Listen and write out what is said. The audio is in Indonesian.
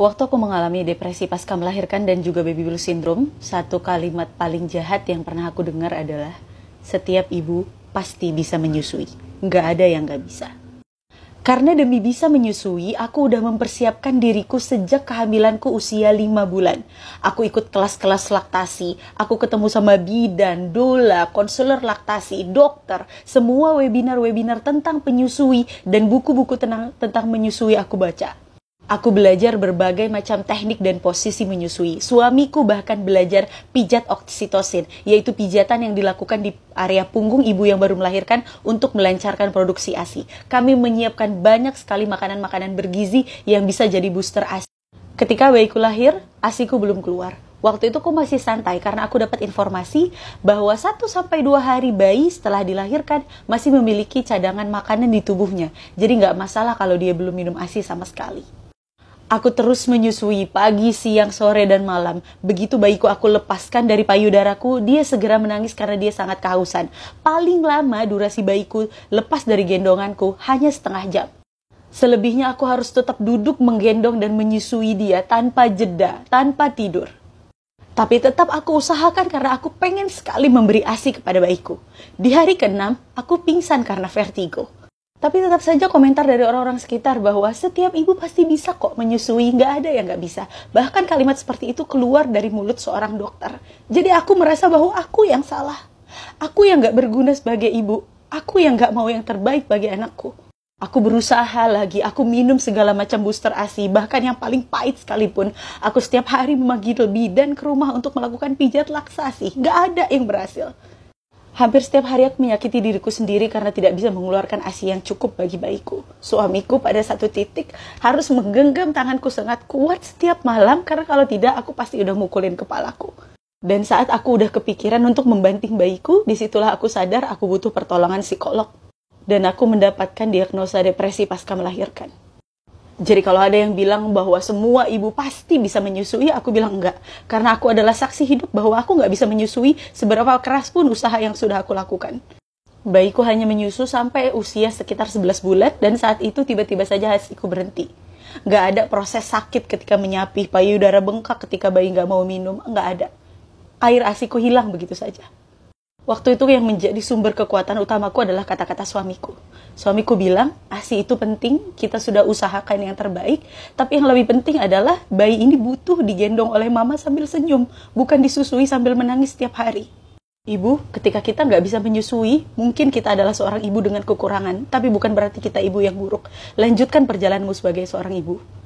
Waktu aku mengalami depresi pasca melahirkan dan juga baby blues syndrome, satu kalimat paling jahat yang pernah aku dengar adalah, setiap ibu pasti bisa menyusui. Nggak ada yang nggak bisa. Karena demi bisa menyusui, aku udah mempersiapkan diriku sejak kehamilanku usia 5 bulan. Aku ikut kelas-kelas laktasi, aku ketemu sama bidan, dola, konselor laktasi, dokter, semua webinar-webinar tentang penyusui dan buku-buku tentang menyusui aku baca. Aku belajar berbagai macam teknik dan posisi menyusui. Suamiku bahkan belajar pijat oksitosin, yaitu pijatan yang dilakukan di area punggung ibu yang baru melahirkan untuk melancarkan produksi ASI. Kami menyiapkan banyak sekali makanan-makanan bergizi yang bisa jadi booster ASI. Ketika bayiku lahir, ASIku belum keluar. Waktu itu aku masih santai karena aku dapat informasi bahwa 1 sampai dua hari bayi setelah dilahirkan masih memiliki cadangan makanan di tubuhnya. Jadi nggak masalah kalau dia belum minum ASI sama sekali. Aku terus menyusui pagi, siang, sore, dan malam. Begitu bayiku aku lepaskan dari payudaraku, dia segera menangis karena dia sangat kehausan. Paling lama durasi bayiku lepas dari gendonganku hanya setengah jam. Selebihnya aku harus tetap duduk menggendong dan menyusui dia tanpa jeda, tanpa tidur. Tapi tetap aku usahakan karena aku pengen sekali memberi ASI kepada bayiku. Di hari keenam aku pingsan karena vertigo. Tapi tetap saja komentar dari orang-orang sekitar bahwa setiap ibu pasti bisa kok menyusui, nggak ada yang nggak bisa. Bahkan kalimat seperti itu keluar dari mulut seorang dokter. Jadi aku merasa bahwa aku yang salah. Aku yang nggak berguna sebagai ibu. Aku yang nggak mau yang terbaik bagi anakku. Aku berusaha lagi, aku minum segala macam booster ASI, bahkan yang paling pahit sekalipun. Aku setiap hari memanggil bidan ke rumah untuk melakukan pijat laksasi. Nggak ada yang berhasil. Hampir setiap hari aku menyakiti diriku sendiri karena tidak bisa mengeluarkan asi yang cukup bagi bayiku. Suamiku pada satu titik harus menggenggam tanganku sangat kuat setiap malam karena kalau tidak aku pasti udah mukulin kepalaku. Dan saat aku udah kepikiran untuk membanting bayiku, disitulah aku sadar aku butuh pertolongan psikolog. Dan aku mendapatkan diagnosa depresi pasca melahirkan. Jadi kalau ada yang bilang bahwa semua ibu pasti bisa menyusui, aku bilang enggak. Karena aku adalah saksi hidup bahwa aku enggak bisa menyusui seberapa keras pun usaha yang sudah aku lakukan. Bayiku hanya menyusu sampai usia sekitar 11 bulan dan saat itu tiba-tiba saja hasilku berhenti. Enggak ada proses sakit ketika menyapih, payudara bengkak ketika bayi nggak mau minum, enggak ada. Air asiku hilang begitu saja. Waktu itu yang menjadi sumber kekuatan utamaku adalah kata-kata suamiku. Suamiku bilang, ASI ah, itu penting, kita sudah usahakan yang terbaik, tapi yang lebih penting adalah bayi ini butuh digendong oleh mama sambil senyum, bukan disusui sambil menangis setiap hari. Ibu, ketika kita nggak bisa menyusui, mungkin kita adalah seorang ibu dengan kekurangan, tapi bukan berarti kita ibu yang buruk. Lanjutkan perjalananmu sebagai seorang ibu.